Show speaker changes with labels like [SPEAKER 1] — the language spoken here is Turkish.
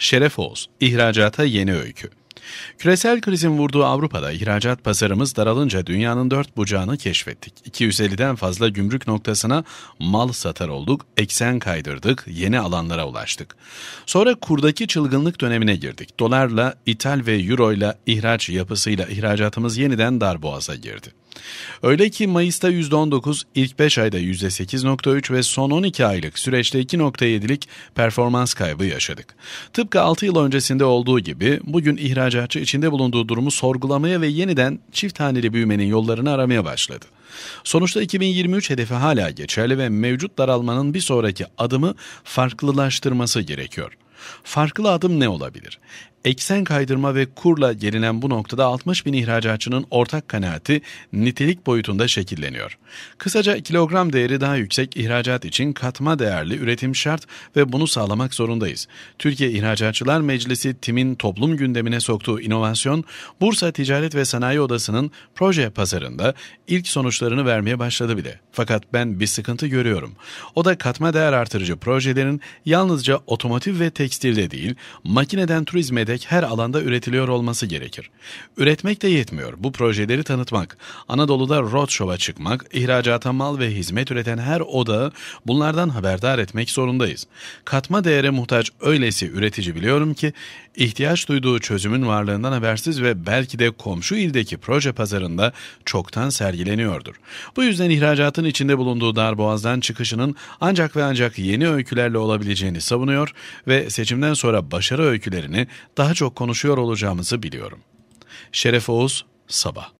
[SPEAKER 1] Şeref olsun, İhracata Yeni Öykü Küresel krizin vurduğu Avrupa'da ihracat pazarımız daralınca dünyanın dört bucağını keşfettik. 250'den fazla gümrük noktasına mal satar olduk, eksen kaydırdık, yeni alanlara ulaştık. Sonra kurdaki çılgınlık dönemine girdik. Dolarla, ithal ve euroyla ihraç yapısıyla ihracatımız yeniden darboğaza girdi. Öyle ki Mayıs'ta %19, ilk 5 ayda %8.3 ve son 12 aylık süreçte 2.7'lik performans kaybı yaşadık. Tıpkı 6 yıl öncesinde olduğu gibi bugün ihraç ihracatçı içinde bulunduğu durumu sorgulamaya ve yeniden çift haneli büyümenin yollarını aramaya başladı. Sonuçta 2023 hedefi hala geçerli ve mevcut daralmanın bir sonraki adımı farklılaştırması gerekiyor. Farklı adım ne olabilir? Eksen kaydırma ve kurla gelinen bu noktada 60 bin ihracatçının ortak kanaati nitelik boyutunda şekilleniyor. Kısaca kilogram değeri daha yüksek ihracat için katma değerli üretim şart ve bunu sağlamak zorundayız. Türkiye İhracatçılar Meclisi TİM'in toplum gündemine soktuğu inovasyon, Bursa Ticaret ve Sanayi Odası'nın proje pazarında ilk sonuçlarını vermeye başladı bile. Fakat ben bir sıkıntı görüyorum. O da katma değer artırıcı projelerin yalnızca otomotiv ve tek tekstilde değil, makineden turizme dek her alanda üretiliyor olması gerekir. Üretmek de yetmiyor. Bu projeleri tanıtmak, Anadolu'da roadshow'a çıkmak, ihracata mal ve hizmet üreten her odağı bunlardan haberdar etmek zorundayız. Katma değere muhtaç öylesi üretici biliyorum ki, ihtiyaç duyduğu çözümün varlığından habersiz ve belki de komşu ildeki proje pazarında çoktan sergileniyordur. Bu yüzden ihracatın içinde bulunduğu darboğazdan çıkışının ancak ve ancak yeni öykülerle olabileceğini savunuyor ve seçimden sonra başarı öykülerini daha çok konuşuyor olacağımızı biliyorum. Şeref Oğuz, Sabah